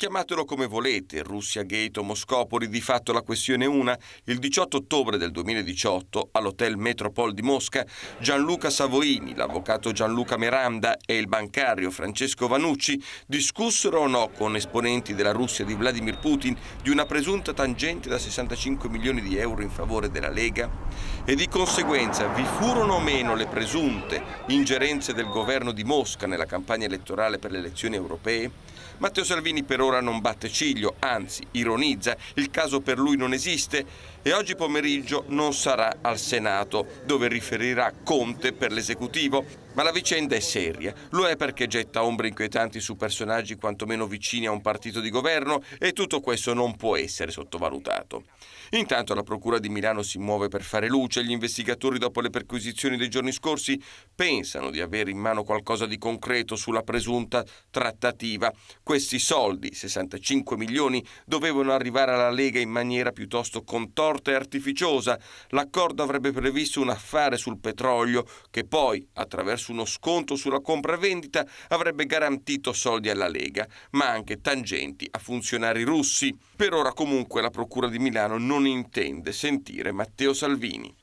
Chiamatelo come volete, Russia Gate o Moscopoli, di fatto la questione è una. Il 18 ottobre del 2018, all'Hotel Metropole di Mosca, Gianluca Savoini, l'avvocato Gianluca Miranda e il bancario Francesco Vanucci discussero o no con esponenti della Russia di Vladimir Putin di una presunta tangente da 65 milioni di euro in favore della Lega? E di conseguenza vi furono o meno le presunte ingerenze del governo di Mosca nella campagna elettorale per le elezioni europee? Matteo Salvini per ora allora non batte ciglio, anzi ironizza, il caso per lui non esiste e oggi pomeriggio non sarà al Senato, dove riferirà Conte per l'esecutivo. Ma la vicenda è seria, lo è perché getta ombre inquietanti su personaggi quantomeno vicini a un partito di governo e tutto questo non può essere sottovalutato. Intanto la Procura di Milano si muove per fare luce, gli investigatori dopo le perquisizioni dei giorni scorsi pensano di avere in mano qualcosa di concreto sulla presunta trattativa. Questi soldi, 65 milioni dovevano arrivare alla Lega in maniera piuttosto contorta e artificiosa. L'accordo avrebbe previsto un affare sul petrolio che poi, attraverso uno sconto sulla compravendita, avrebbe garantito soldi alla Lega, ma anche tangenti a funzionari russi. Per ora comunque la Procura di Milano non intende sentire Matteo Salvini.